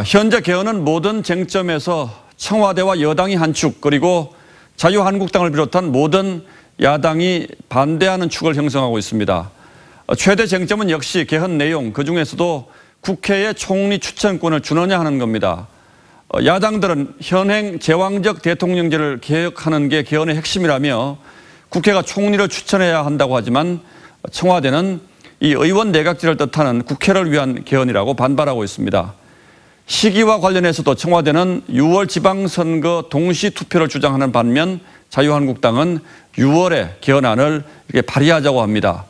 아, 현재 개헌은 모든 쟁점에서 청와대와 여당이 한 축 그리고 자유한국당을 비롯한 모든 야당이 반대하는 축을 형성하고 있습니다. 어, 최대 쟁점은 역시 개헌 내용 그중에서도 국회에 총리 추천권을 주느냐 하는 겁니다. 어, 야당들은 현행 제왕적 대통령제를 개혁하는 게 개헌의 핵심이라며 국회가 총리를 추천해야 한다고 하지만 청와대는 이 의원 내각제를 뜻하는 국회를 위한 개헌이라고 반발하고 있습니다. 시기와 관련해서도 청와대는 6월 지방선거 동시 투표를 주장하는 반면 자유한국당은 6월에 개헌안을 발의하자고 합니다.